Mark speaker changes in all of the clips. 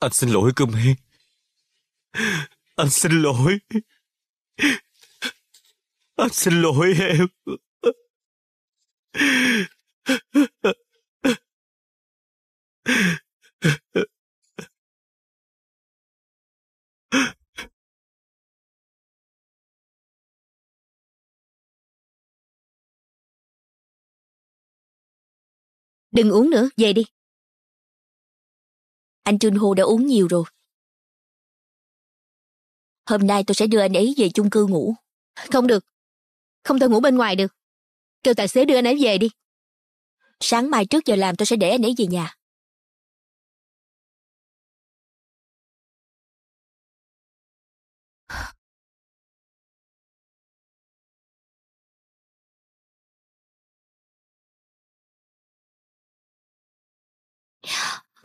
Speaker 1: Anh xin lỗi Cumi. Anh xin lỗi.
Speaker 2: Anh xin lỗi em. Đừng uống nữa, về đi. Anh Junho đã uống nhiều rồi. Hôm nay tôi sẽ đưa anh ấy về chung cư ngủ. Không được. Không thể ngủ bên ngoài được. Kêu tài xế đưa anh ấy về đi. Sáng mai trước giờ làm tôi sẽ để anh ấy về nhà.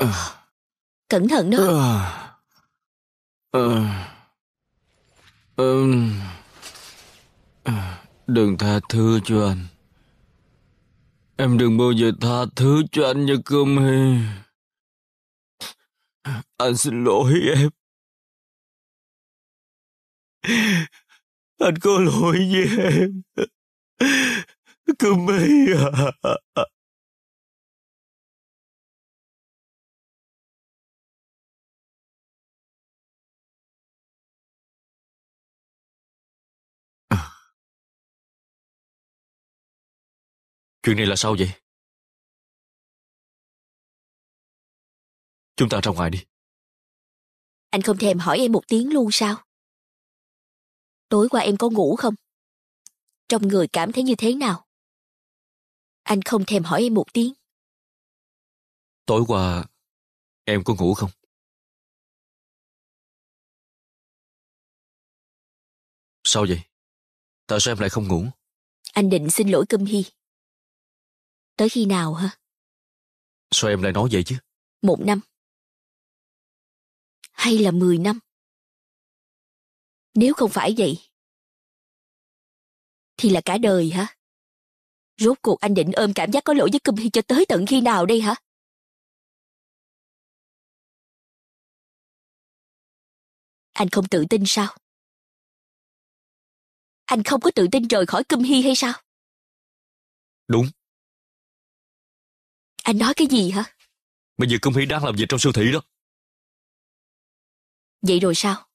Speaker 2: Ugh. Ờ. Cẩn thận đó. Ờ, ờ,
Speaker 1: ờ, đừng tha thứ cho anh. Em
Speaker 2: đừng bao giờ tha thứ cho anh nha cơm hay. Anh xin lỗi em. Anh có lỗi với em. Cơm hay à. Chuyện này là sao vậy? Chúng ta ra ngoài đi. Anh không thèm hỏi em một tiếng luôn sao? Tối qua em có ngủ không? Trong người cảm thấy như thế nào? Anh không thèm hỏi em một tiếng. Tối qua em có ngủ không? Sao vậy? Tại sao em lại không ngủ? Anh định xin lỗi Câm Hy. Tới khi nào hả? Sao em lại nói vậy chứ? Một năm. Hay là mười năm? Nếu không phải vậy, thì là cả đời hả? Rốt cuộc anh định ôm cảm giác có lỗi với Cầm Hy cho tới tận khi nào đây hả? Anh không tự tin sao? Anh không có tự tin rời khỏi Cầm Hy hay sao? Đúng. Anh nói cái gì hả? Bây giờ công Hy đang làm việc trong siêu thị đó. Vậy rồi sao?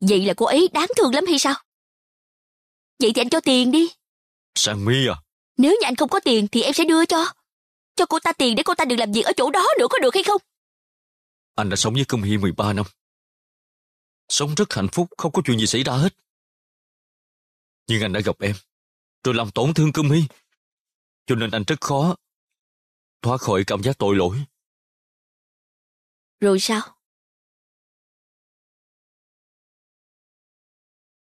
Speaker 2: Vậy là cô ấy đáng thương lắm hay sao? Vậy thì anh cho tiền đi. Sang mi à? Nếu như anh không có tiền thì em sẽ đưa cho. Cho cô ta tiền để cô ta được làm việc ở chỗ đó nữa có được hay không? Anh đã sống với Cương Hy 13 năm. Sống rất hạnh phúc, không có chuyện gì xảy ra hết. Nhưng anh đã gặp em rồi làm tổn thương cơm hy. Cho nên anh rất khó thoát khỏi cảm giác tội lỗi. Rồi sao?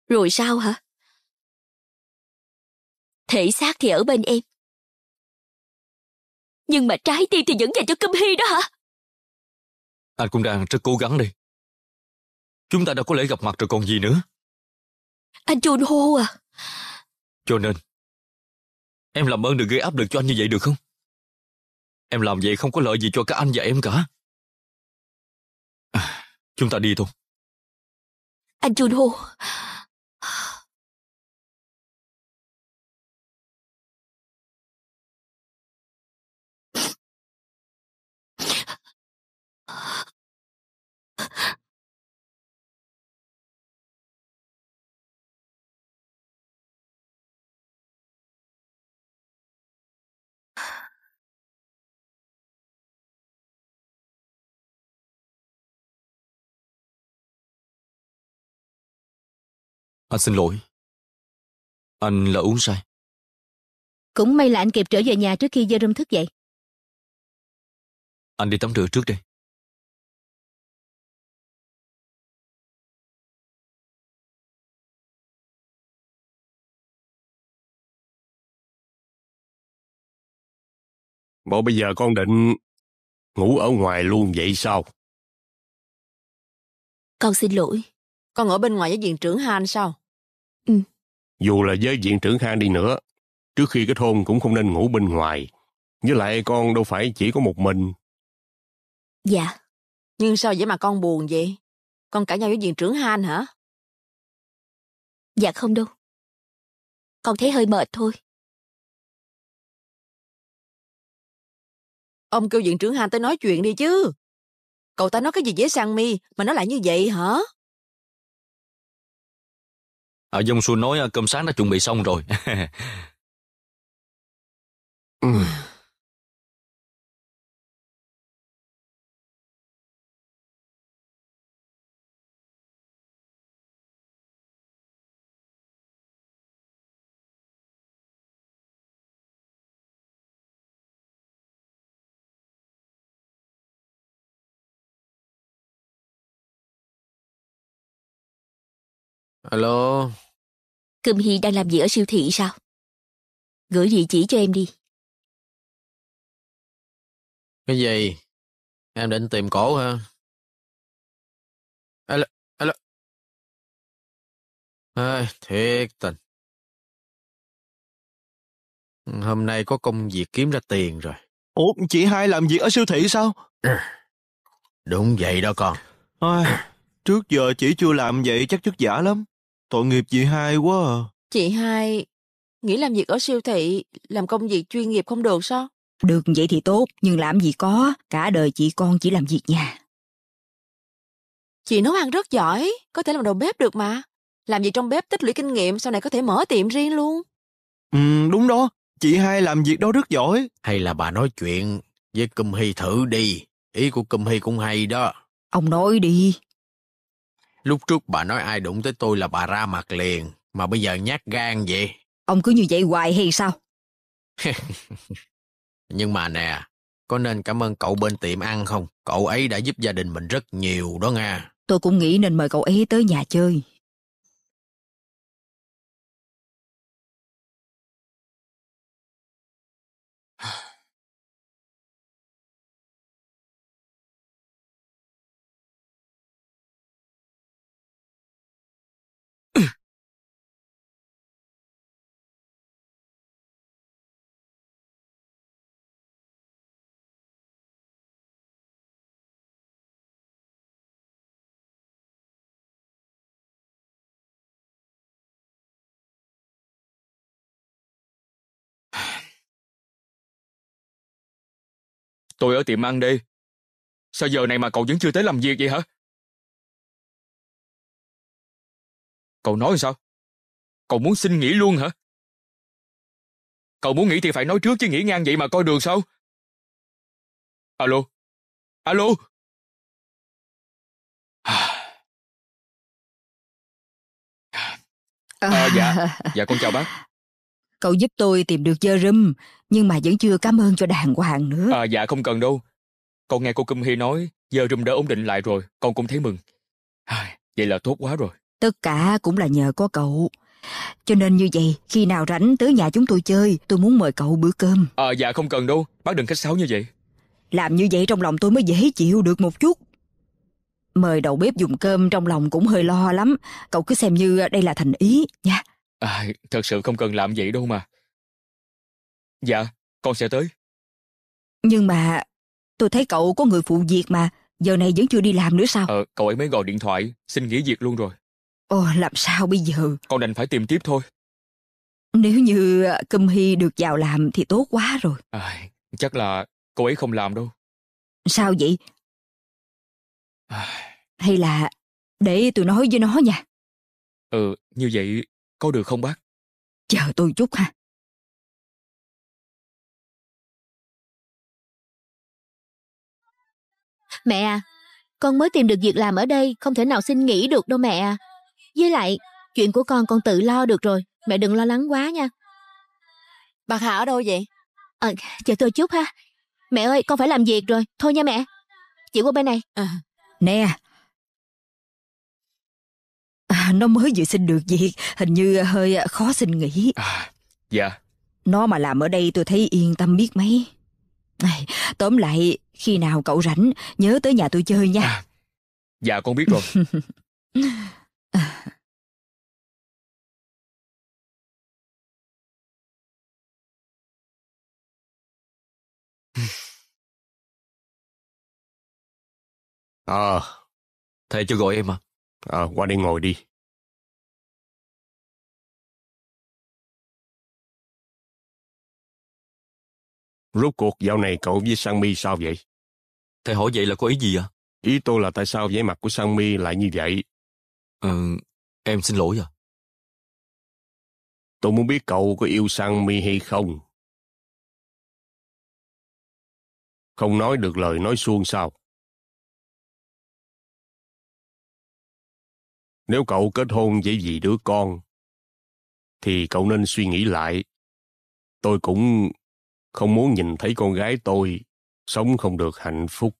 Speaker 2: Rồi sao hả? Thể xác thì ở bên em. Nhưng mà trái tim thì vẫn dành cho Câm Hy đó hả? Anh cũng đang rất cố gắng đi. Chúng ta đã có lẽ gặp mặt rồi còn gì nữa. Anh Jun hô à. Cho nên, em làm ơn đừng gây áp lực cho anh như vậy được không? Em làm vậy không có lợi gì cho cả anh và em cả. À, chúng ta đi thôi. Anh Junho, Anh xin lỗi. Anh là uống sai. Cũng may là anh kịp trở về nhà trước khi râm thức dậy. Anh đi tắm rửa trước đây. Bộ bây giờ con định ngủ ở ngoài luôn vậy sao? Con xin lỗi. Con ở bên ngoài với viện trưởng anh sao? Ừ. Dù là
Speaker 1: với viện trưởng Khang đi nữa, trước khi cái thôn cũng không nên ngủ bên ngoài. Với lại con đâu
Speaker 2: phải chỉ có một mình. Dạ. Nhưng sao vậy mà con buồn vậy? Con cãi nhau với viện trưởng Han hả? Dạ không đâu. Con thấy hơi mệt thôi. Ông kêu viện trưởng Han tới nói chuyện đi chứ. Cậu ta nói cái gì với Sang Mi mà nó lại như vậy hả? ở Dông Xu nói ờ, cơm sáng đã chuẩn bị xong rồi. Alo Cơm Hy đang làm gì ở siêu thị sao? Gửi địa chỉ cho em đi. Cái gì? Em định tìm cổ hả? Alo, alo. À, thiệt tình. Hôm nay có công việc kiếm ra tiền rồi. Ủa, chị hai làm việc ở siêu thị sao?
Speaker 3: Đúng vậy đó con. À, trước giờ chị chưa làm vậy chắc chất giả lắm. Tội nghiệp chị hai quá à.
Speaker 4: Chị hai, nghĩ làm việc ở siêu thị, làm công việc chuyên nghiệp không được sao?
Speaker 5: Được vậy thì tốt, nhưng làm gì có, cả đời chị con chỉ làm việc nhà.
Speaker 4: Chị nấu ăn rất giỏi, có thể làm đầu bếp được mà. Làm việc trong bếp tích lũy kinh nghiệm, sau này có thể mở tiệm riêng
Speaker 5: luôn.
Speaker 3: Ừ, đúng đó, chị hai làm việc đó rất giỏi. Hay là bà nói chuyện với Cùm Hy thử đi, ý của Cùm Hy cũng hay đó.
Speaker 5: Ông nói đi,
Speaker 3: Lúc trước bà nói ai đụng tới tôi là bà ra mặt liền, mà bây giờ nhát gan vậy.
Speaker 5: Ông cứ như vậy hoài hay sao?
Speaker 3: Nhưng mà nè, có nên cảm ơn cậu bên tiệm ăn không? Cậu ấy đã giúp gia đình mình rất nhiều đó nha.
Speaker 5: Tôi
Speaker 2: cũng nghĩ nên mời cậu ấy tới nhà chơi. Tôi ở tiệm ăn đi. Sao giờ này mà cậu vẫn chưa tới làm việc vậy hả? Cậu nói sao? Cậu muốn xin nghỉ luôn hả? Cậu muốn nghỉ thì phải nói trước chứ nghỉ ngang vậy mà coi đường sao? Alo? Alo? À, dạ, dạ con chào bác.
Speaker 5: Cậu giúp tôi tìm được dơ râm, nhưng mà vẫn chưa cảm ơn cho đàng hoàng nữa. À
Speaker 3: dạ không cần đâu. Con nghe cô Kim Hy nói dơ râm đã ổn định lại rồi, con cũng thấy mừng. À, vậy là tốt quá rồi.
Speaker 5: Tất cả cũng là nhờ có cậu. Cho nên như vậy, khi nào rảnh tới nhà chúng tôi chơi, tôi muốn mời cậu bữa cơm.
Speaker 3: À dạ không cần đâu, bác đừng khách sáo như vậy.
Speaker 5: Làm như vậy trong lòng tôi mới dễ chịu được một chút. Mời đầu bếp dùng cơm trong lòng cũng hơi lo lắm, cậu cứ xem như đây là thành ý nha.
Speaker 3: À, thật sự không cần làm vậy đâu mà. Dạ, con sẽ tới.
Speaker 5: Nhưng mà tôi thấy cậu có người phụ việc mà, giờ này vẫn chưa đi làm nữa sao?
Speaker 3: Ờ, cậu ấy mới gọi điện thoại, xin nghỉ việc luôn rồi.
Speaker 5: Ồ, làm sao bây giờ?
Speaker 3: Con đành phải tìm tiếp thôi.
Speaker 5: Nếu như à, Cầm Hy được vào làm thì tốt quá rồi.
Speaker 3: À, chắc là cô
Speaker 2: ấy không làm đâu. Sao vậy? À... Hay là để tôi nói với nó nha. Ừ, như vậy có được không bác? Chờ tôi chút ha. Mẹ à, con mới tìm được việc làm ở đây, không thể
Speaker 4: nào xin nghỉ được đâu mẹ à. Với lại, chuyện của con con tự lo được rồi, mẹ đừng lo lắng quá nha. Bà Hà ở đâu vậy? À, chờ tôi chút ha. Mẹ ơi, con phải làm việc rồi, thôi nha mẹ. Chị qua bên này. À,
Speaker 5: nè, nó mới vừa xin được việc, hình như hơi khó xin nghỉ. À, dạ. Nó mà làm ở đây tôi thấy yên tâm biết mấy.
Speaker 2: Tóm lại, khi nào cậu rảnh, nhớ tới nhà tôi chơi nha. À, dạ, con biết rồi. ờ À, thầy cho gọi em à? À, qua đây ngồi đi. Rốt cuộc dạo này cậu với Sang Mi sao vậy? Thầy hỏi vậy là có ý gì ạ? À? Ý tôi là tại sao vẻ mặt của Sang Mi lại như vậy? Ừ, em xin lỗi à. Tôi muốn biết cậu có yêu Sang Mi hay không. Không nói được lời nói suông sao? Nếu cậu kết hôn với vì đứa con, thì cậu nên suy nghĩ lại. Tôi cũng không muốn nhìn thấy con gái tôi sống không được hạnh phúc.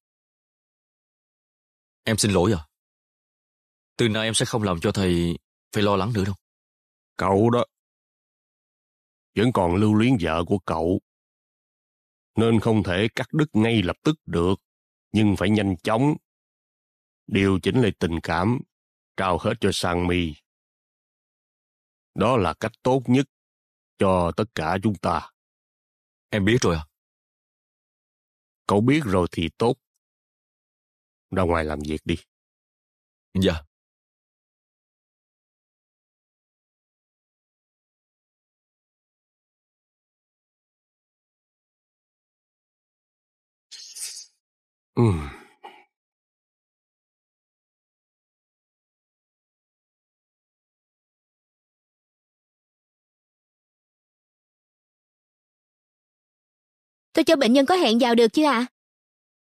Speaker 2: Em xin lỗi à. Từ nay em sẽ không làm cho thầy phải lo lắng nữa đâu. Cậu đó, vẫn còn lưu luyến vợ của cậu, nên không thể cắt đứt ngay lập tức được, nhưng phải nhanh chóng. Điều chỉnh lại tình cảm, trao hết cho sang mi. Đó là cách tốt nhất cho tất cả chúng ta. Em biết rồi à? Cậu biết rồi thì tốt. Ra ngoài làm việc đi. Dạ. Ừm. Tôi cho bệnh nhân có hẹn vào được chứ ạ? À?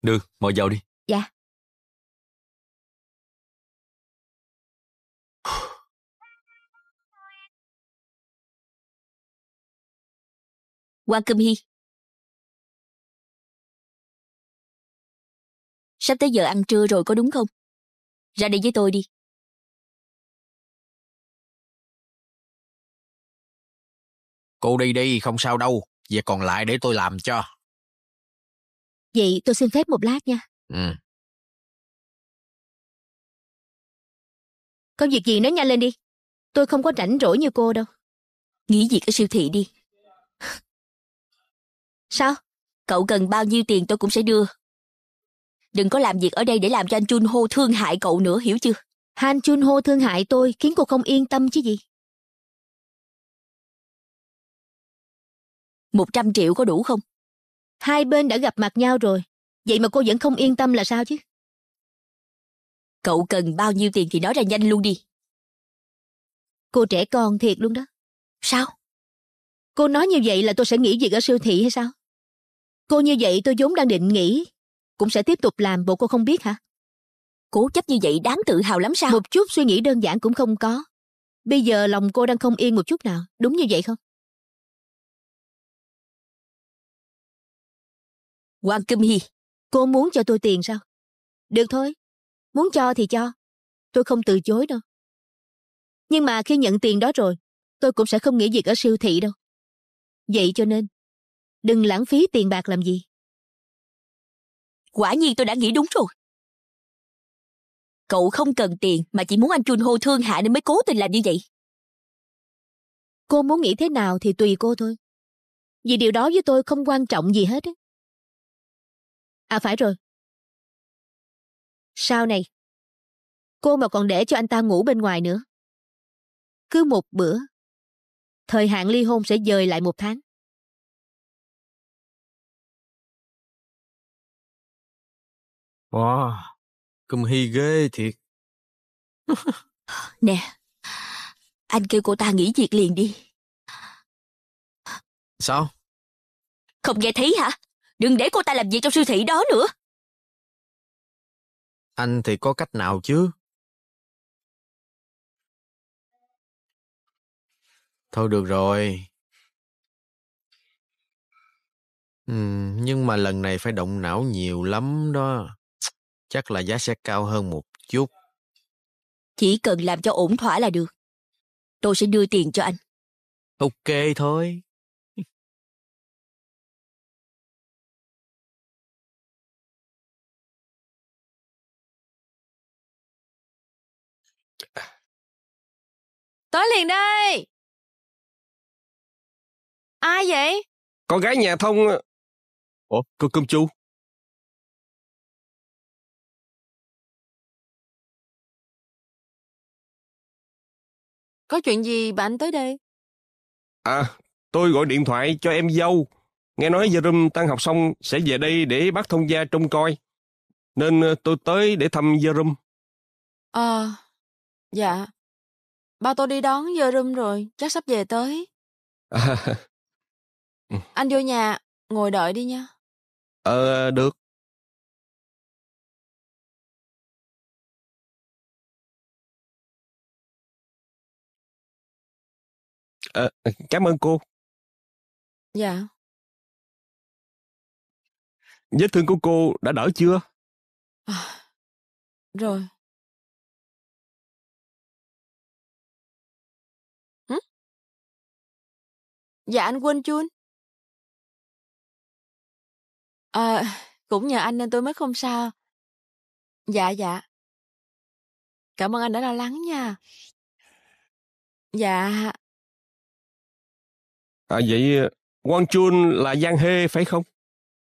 Speaker 2: Được, mời vào đi. Dạ. Welcome here. Sắp tới giờ ăn trưa rồi có đúng không? Ra đây với tôi đi. Cô đi đi, không sao đâu. Việc còn lại để tôi làm cho. Vậy tôi xin phép một lát nha. Ừ. Có việc gì nói nhanh lên đi. Tôi không có rảnh rỗi như cô đâu. Nghĩ việc ở siêu thị đi. Sao? Cậu cần bao nhiêu tiền tôi cũng sẽ đưa. Đừng có làm việc ở đây để làm cho anh Chun Ho thương hại cậu nữa, hiểu chưa? Han Chun Ho thương hại tôi khiến cô không yên tâm chứ gì. một trăm triệu có đủ không? Hai bên đã gặp mặt nhau rồi, vậy mà cô vẫn không yên tâm là sao chứ? Cậu cần bao nhiêu tiền thì nói ra nhanh luôn đi. Cô trẻ con thiệt luôn đó. Sao? Cô nói như vậy là tôi sẽ nghỉ việc ở siêu thị hay sao? Cô như vậy tôi vốn đang
Speaker 4: định nghỉ, cũng sẽ tiếp tục làm bộ cô không biết hả? Cố chấp như vậy đáng tự hào lắm
Speaker 2: sao? Một chút suy nghĩ đơn giản cũng không có. Bây giờ lòng cô đang không yên một chút nào, đúng như vậy không? Quan Kim Hy. Cô muốn cho tôi tiền sao? Được thôi. Muốn cho thì cho. Tôi không từ chối đâu. Nhưng mà khi nhận tiền đó rồi, tôi cũng sẽ không nghỉ việc ở siêu thị đâu. Vậy cho nên, đừng lãng phí tiền bạc làm gì. Quả nhiên tôi đã nghĩ đúng rồi. Cậu không cần tiền mà chỉ muốn anh Chun hô thương hạ nên mới cố tình làm như vậy. Cô muốn nghĩ thế nào thì tùy cô thôi. Vì điều đó với tôi không quan trọng gì hết. Ấy. À phải rồi. Sau này, cô mà còn để cho anh ta ngủ bên ngoài nữa. Cứ một bữa, thời hạn ly hôn sẽ dời lại một tháng. Wow, cơm hy ghê thiệt. Nè, anh kêu cô ta nghỉ việc liền đi. Sao? Không nghe thấy hả? đừng để cô ta làm gì trong siêu thị đó nữa anh thì có cách nào chứ thôi được rồi ừ, nhưng mà lần này phải động
Speaker 3: não nhiều lắm đó chắc là giá sẽ cao hơn một chút
Speaker 2: chỉ cần làm cho ổn thỏa là được tôi sẽ đưa tiền cho anh ok thôi Tới liền đây! Ai vậy? Con gái nhà thông... Ờ. Ủa, cô cơm chu? Có chuyện gì bà anh tới đây?
Speaker 1: À, tôi gọi điện thoại cho em dâu. Nghe nói gia Zerum tan học xong sẽ về đây để bác thông gia trông coi. Nên ờ, tôi tới để thăm Zerum.
Speaker 4: Ờ, à, dạ. Ba tôi đi đón giờ rum rồi, chắc sắp về tới.
Speaker 2: À, ừ. Anh vô nhà, ngồi đợi đi nha. Ờ, được. Ờ, cảm ơn cô. Dạ. Vết thương của cô đã đỡ chưa? À, rồi, Dạ anh quên Chun. À, cũng nhờ anh nên tôi mới không sao. Dạ, dạ. Cảm ơn anh đã lo lắng nha. Dạ. À vậy Wang ờ, Chun là Giang Hê phải không?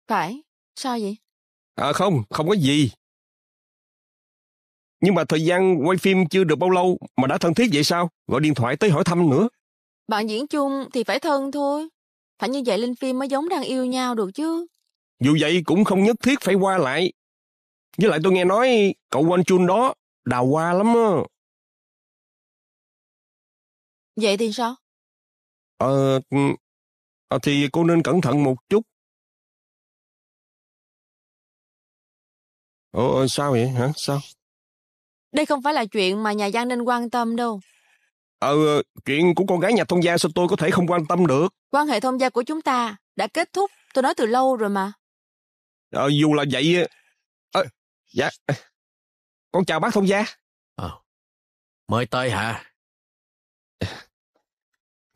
Speaker 2: Phải, sao vậy? À không, không có gì. Nhưng mà thời gian
Speaker 1: quay phim chưa được bao lâu mà đã thân thiết vậy sao? Gọi điện thoại tới hỏi thăm nữa.
Speaker 4: Bạn diễn chung thì phải thân thôi. Phải như vậy lên phim mới giống đang yêu nhau được chứ.
Speaker 1: Dù vậy cũng không
Speaker 2: nhất thiết phải qua lại. Với lại tôi nghe nói cậu Quan Chun đó đào hoa lắm á. Vậy thì sao? Ờ, à, thì cô nên cẩn thận một chút. Ồ, ờ, sao vậy hả? Sao? Đây không phải là
Speaker 4: chuyện mà nhà văn nên quan tâm đâu.
Speaker 1: Ờ, chuyện của con gái nhà thông gia sao tôi có thể không quan tâm được?
Speaker 4: Quan hệ thông gia của chúng ta đã kết thúc, tôi nói từ lâu rồi mà.
Speaker 2: Ờ, dù là vậy... Ờ, ờ dạ. Ờ, con chào bác thông gia. Ờ, à, mới tới hả?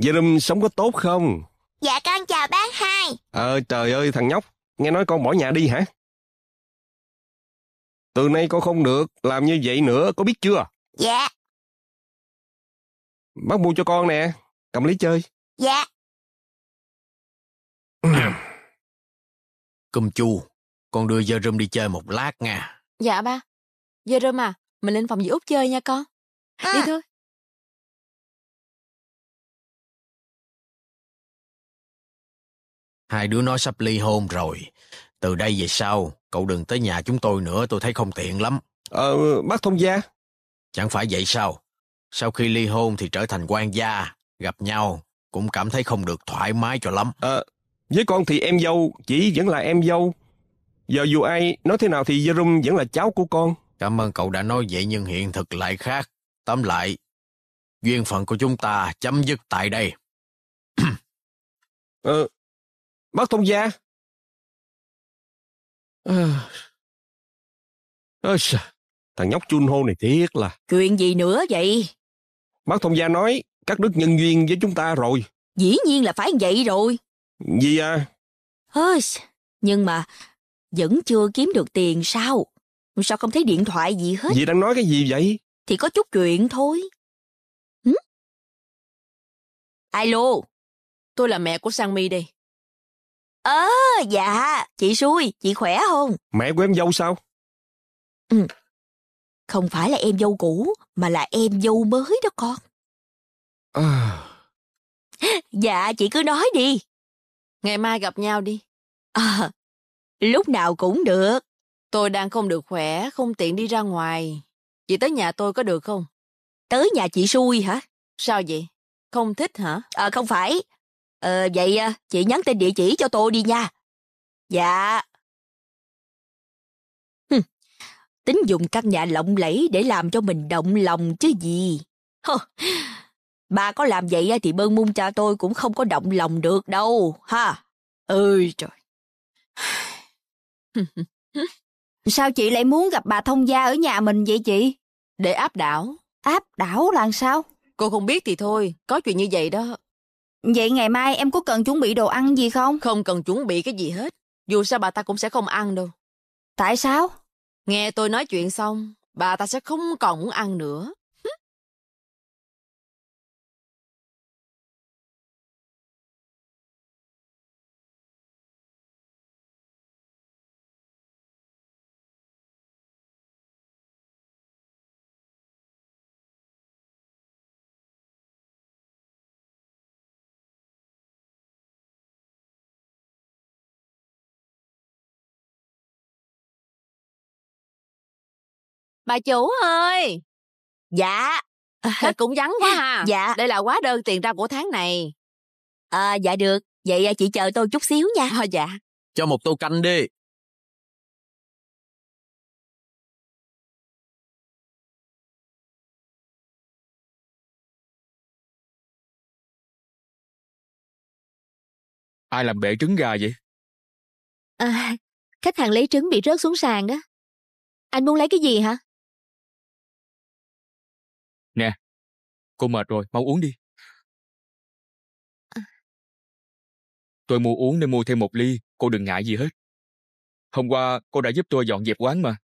Speaker 2: Jerem sống có
Speaker 1: tốt không?
Speaker 2: Dạ con chào bác hai.
Speaker 1: Ờ, trời ơi thằng nhóc, nghe nói con bỏ nhà đi hả?
Speaker 2: Từ nay con không được làm như vậy nữa, có biết chưa? Dạ, Bác mua cho con nè, cầm lấy chơi. Dạ. Cơm chu, con đưa dơ rơm đi chơi một lát nha. Dạ ba. Dơ rơm à, mình lên phòng dì Út chơi nha con. À. Đi thôi. Hai đứa nó sắp ly hôn rồi. Từ đây về
Speaker 3: sau, cậu đừng tới nhà chúng tôi nữa, tôi thấy không tiện lắm. Ờ, bác thông gia. Chẳng phải vậy sao? Sau khi ly hôn thì trở thành quan gia, gặp nhau cũng cảm thấy
Speaker 1: không được thoải mái cho lắm. Ờ, à, với con thì em dâu, chỉ vẫn là em dâu. Giờ dù ai nói thế nào thì Jerum vẫn là cháu của con. Cảm ơn cậu đã nói vậy nhưng hiện thực lại
Speaker 2: khác. Tóm lại, duyên phận của chúng ta chấm dứt tại đây. ờ, bác thông gia. À, à, thằng nhóc chun hô này tiếc là... Chuyện gì nữa vậy?
Speaker 1: Bác Thông gia nói các đức nhân duyên với chúng ta rồi.
Speaker 2: Dĩ
Speaker 5: nhiên là phải vậy rồi. Gì à? Ôi, nhưng mà
Speaker 2: vẫn chưa kiếm được tiền sao? Sao không thấy điện thoại gì hết? Dì đang nói cái gì vậy? Thì có chút chuyện thôi. Hử? Alo, tôi là mẹ của Sang Mi đây. ơ ờ, à, dạ, chị xui, chị khỏe
Speaker 5: không?
Speaker 1: Mẹ của em dâu sao?
Speaker 5: Ừ, không phải là em dâu cũ mà là em dâu mới đó con à... dạ
Speaker 4: chị cứ nói đi ngày mai gặp nhau đi à, lúc nào cũng được tôi đang không được khỏe không tiện đi ra ngoài chị tới nhà tôi có được không tới nhà chị xui hả sao vậy không thích hả à, không phải
Speaker 5: ờ à, vậy ờ, chị nhắn tin địa chỉ cho tôi đi nha dạ tính dùng căn nhà lộng lẫy để làm cho mình động lòng chứ gì. bà có làm vậy thì bơn mung cha tôi cũng không có động lòng được đâu, ha. Ơi trời. Sao chị lại muốn gặp bà thông gia ở nhà mình vậy chị? Để áp đảo.
Speaker 4: Áp đảo là sao? Cô không biết thì thôi, có chuyện như vậy đó. Vậy ngày mai em có cần chuẩn bị đồ ăn gì không? Không cần chuẩn bị cái gì hết. Dù sao bà ta cũng sẽ không ăn
Speaker 2: đâu. Tại sao? Nghe tôi nói chuyện xong, bà ta sẽ không còn muốn ăn nữa. Bà chủ ơi! Dạ. Khách cũng vắng quá ha. Dạ. Đây là quá đơn tiền ra của tháng này. À, dạ được. Vậy à, chị chờ tôi chút xíu nha. À, dạ. Cho một tô canh đi. Ai làm bể trứng gà vậy? À, khách hàng lấy trứng bị rớt xuống sàn đó. Anh muốn lấy cái gì hả? Nè, cô mệt rồi, mau uống đi. Tôi mua uống nên mua thêm một ly, cô đừng ngại gì hết. Hôm qua cô đã giúp tôi dọn dẹp quán mà.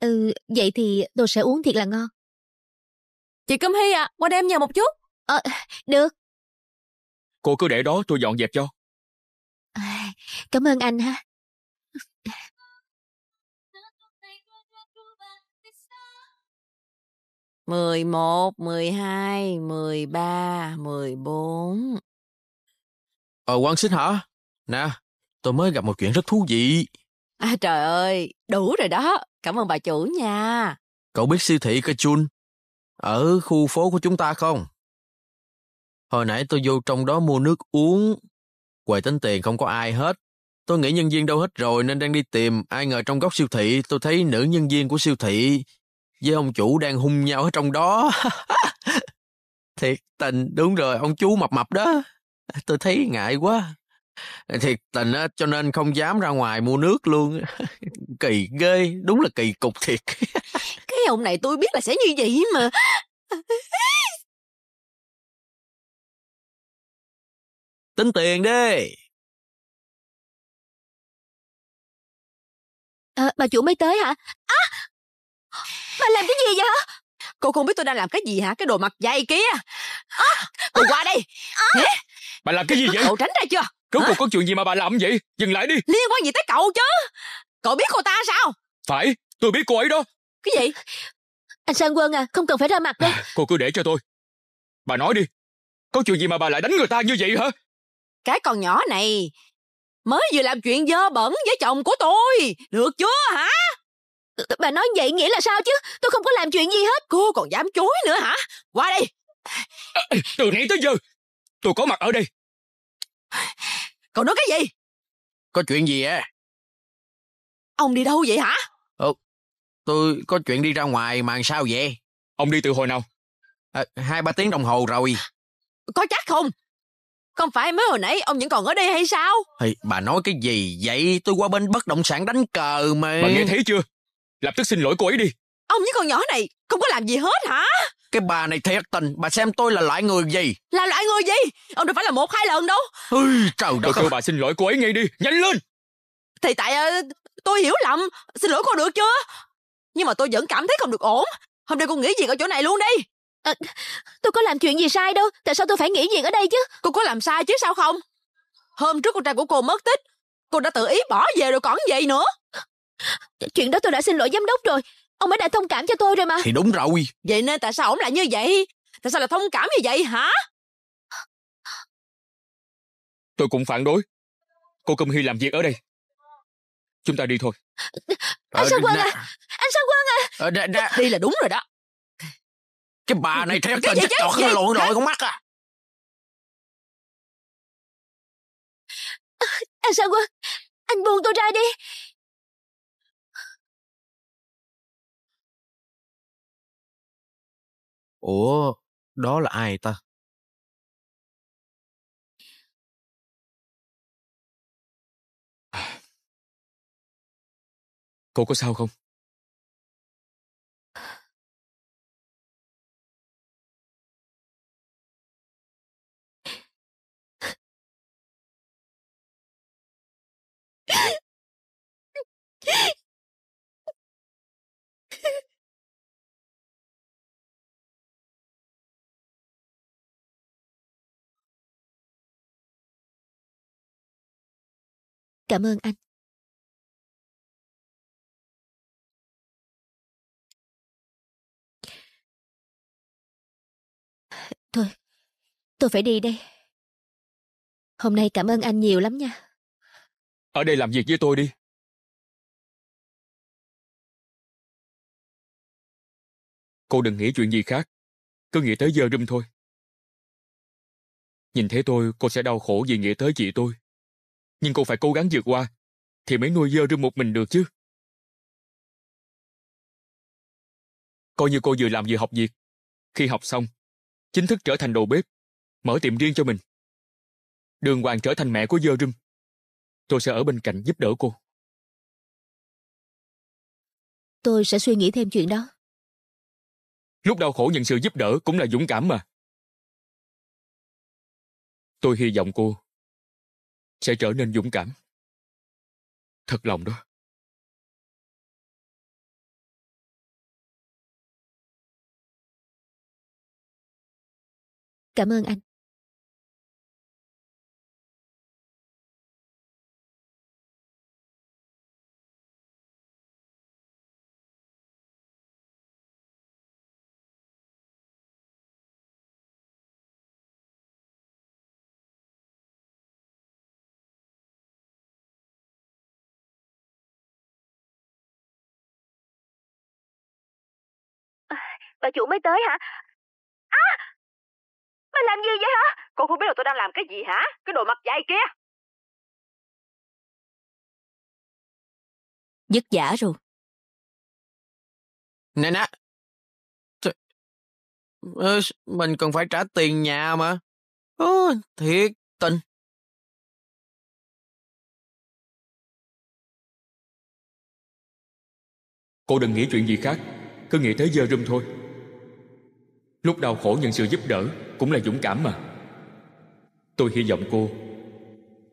Speaker 2: Ừ, vậy thì tôi sẽ uống thiệt là ngon. Chị Cấm Hy à, qua đem nhà một chút. Ờ, được. Cô cứ để đó tôi dọn dẹp cho. cảm ơn anh ha.
Speaker 4: 11, 12, 13,
Speaker 3: 14. Ờ quan xích hả? Nè, tôi mới gặp một chuyện rất thú vị.
Speaker 4: À trời ơi, đủ rồi đó. Cảm ơn bà chủ nha.
Speaker 3: Cậu biết siêu thị Kachun ở khu phố của chúng ta không? Hồi nãy tôi vô trong đó mua nước uống. Quầy tính tiền không có ai hết. Tôi nghĩ nhân viên đâu hết rồi nên đang đi tìm. Ai ngờ trong góc siêu thị tôi thấy nữ nhân viên của siêu thị với ông chủ đang hung nhau ở trong đó thiệt tình đúng rồi ông chú mập mập đó tôi thấy ngại quá thiệt tình á cho nên không dám ra ngoài mua nước luôn kỳ ghê đúng là kỳ cục thiệt
Speaker 4: cái
Speaker 2: ông này tôi biết là sẽ như vậy mà tính tiền đi à, bà chủ mới tới hả à,
Speaker 4: Bà làm cái gì vậy hả? Cô không biết tôi đang làm cái gì hả Cái đồ mặt dày kia à, Cô qua đây à.
Speaker 3: Bà làm cái gì vậy Cậu
Speaker 4: tránh ra chưa Cứu cuộc
Speaker 3: có chuyện gì mà bà làm vậy Dừng lại đi Liên
Speaker 4: quan gì tới cậu chứ Cậu biết cô ta sao
Speaker 3: Phải tôi biết cô ấy đó
Speaker 4: Cái gì Anh Sơn Quân à Không cần phải ra mặt đâu
Speaker 2: à, Cô cứ để cho tôi Bà nói đi Có chuyện gì mà bà lại đánh người ta như vậy hả
Speaker 4: Cái con nhỏ này Mới vừa làm chuyện dơ bẩn với chồng của tôi Được chưa hả Bà nói vậy nghĩa là sao chứ? Tôi không có làm chuyện gì hết. Cô còn dám chối nữa hả?
Speaker 2: Qua đây. À, từ nãy tới giờ, tôi có mặt ở đây. Cậu nói cái gì? Có chuyện gì á? À? Ông đi đâu vậy hả? Ờ, tôi có chuyện đi ra
Speaker 3: ngoài mà sao vậy? Ông đi từ hồi nào? À, hai ba tiếng đồng hồ rồi. Có chắc không?
Speaker 4: Không phải mới hồi nãy ông vẫn còn ở đây hay sao?
Speaker 3: Thì bà nói cái gì vậy? Tôi qua bên bất động sản đánh cờ mà. Bà nghe thấy chưa? lập tức xin lỗi cô ấy đi ông với con nhỏ này không có làm gì hết hả cái bà này thiệt tình bà xem tôi là loại người gì là loại người gì ông đâu phải là một hai lần đâu Ôi, trời đất ơi bà xin lỗi cô ấy ngay đi nhanh lên
Speaker 4: thì tại ờ, tôi hiểu lầm xin lỗi cô được chưa nhưng mà tôi vẫn cảm thấy không được ổn hôm nay cô nghĩ gì ở chỗ này luôn đi à, tôi có làm chuyện gì sai đâu tại sao tôi phải nghĩ gì ở đây chứ cô có làm sai chứ sao không hôm trước con trai của cô mất tích cô đã tự ý bỏ về rồi còn gì nữa Chuyện đó tôi đã xin lỗi giám đốc rồi Ông ấy đã thông cảm cho tôi rồi mà Thì đúng rồi Vậy nên tại sao ông lại như vậy Tại sao lại thông cảm như vậy hả
Speaker 2: Tôi cũng phản đối Cô công Hy làm việc ở đây Chúng ta đi thôi Anh ờ, Sao Quân à Anh Sao Quân à ờ, Đi là đúng rồi đó Cái bà này theo tình chất tọt lộn rồi con mắt à Anh Sao Quân Anh buông tôi ra đi Ủa, đó là ai ta? À. Cô có sao không? Cảm ơn anh. Thôi, tôi phải đi đây. Hôm nay cảm ơn anh nhiều lắm nha. Ở đây làm việc với tôi đi. Cô đừng nghĩ chuyện gì khác. Cứ nghĩ tới giờ rùm thôi. Nhìn thấy tôi, cô sẽ đau khổ vì nghĩ tới chị tôi nhưng cô phải cố gắng vượt qua, thì mới nuôi dơ rưng một mình được chứ. Coi như cô vừa làm vừa học việc. Khi học xong, chính thức trở thành đầu bếp, mở tiệm riêng cho mình. Đường Hoàng trở thành mẹ của dơ rưng, Tôi sẽ ở bên cạnh giúp đỡ cô. Tôi sẽ suy nghĩ thêm chuyện đó. Lúc đau khổ nhận sự giúp đỡ cũng là dũng cảm mà. Tôi hy vọng cô sẽ trở nên dũng cảm thật lòng đó cảm ơn anh chủ mới tới hả? À! Mày làm gì vậy hả? con không biết là tôi đang làm cái gì hả? Cái đồ mặt dày kia! Dứt giả rồi. Nè nè! Mình cần phải trả tiền nhà mà. Ô, thiệt tình. Cô đừng nghĩ chuyện gì khác, cứ nghĩ tới giờ rùm thôi. Lúc đau khổ nhận sự giúp đỡ Cũng là dũng cảm mà Tôi hy vọng cô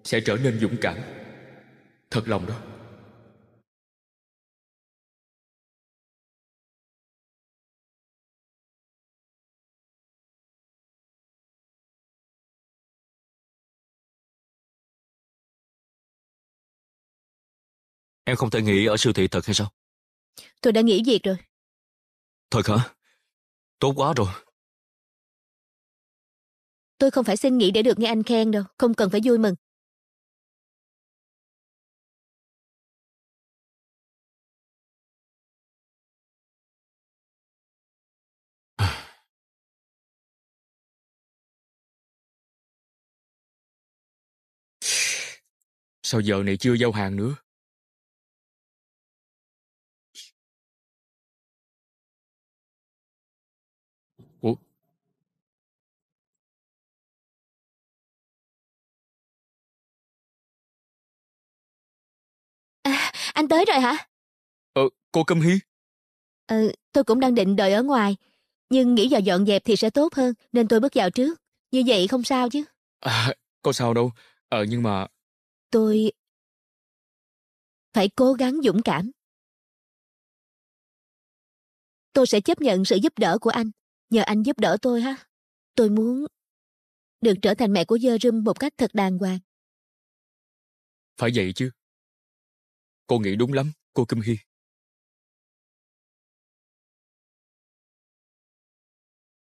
Speaker 2: Sẽ trở nên dũng cảm Thật lòng đó Em không thể nghỉ ở siêu thị thật hay sao? Tôi đã nghỉ việc rồi. Thật hả? Tốt quá rồi. Tôi không phải xin nghỉ để được nghe anh khen đâu, không cần phải vui mừng. Sao giờ này chưa giao hàng nữa? anh tới rồi hả ờ cô câm hy ừ tôi cũng
Speaker 4: đang định đợi ở ngoài nhưng nghĩ giờ dọn dẹp thì sẽ tốt hơn nên tôi bước vào trước như vậy không
Speaker 2: sao chứ à, có sao đâu ờ nhưng mà tôi phải cố gắng dũng cảm tôi sẽ chấp nhận sự giúp đỡ của anh nhờ anh giúp đỡ tôi ha tôi muốn được trở thành mẹ của dơ râm một cách thật đàng hoàng phải vậy chứ Cô nghĩ đúng lắm, cô Kim Hy.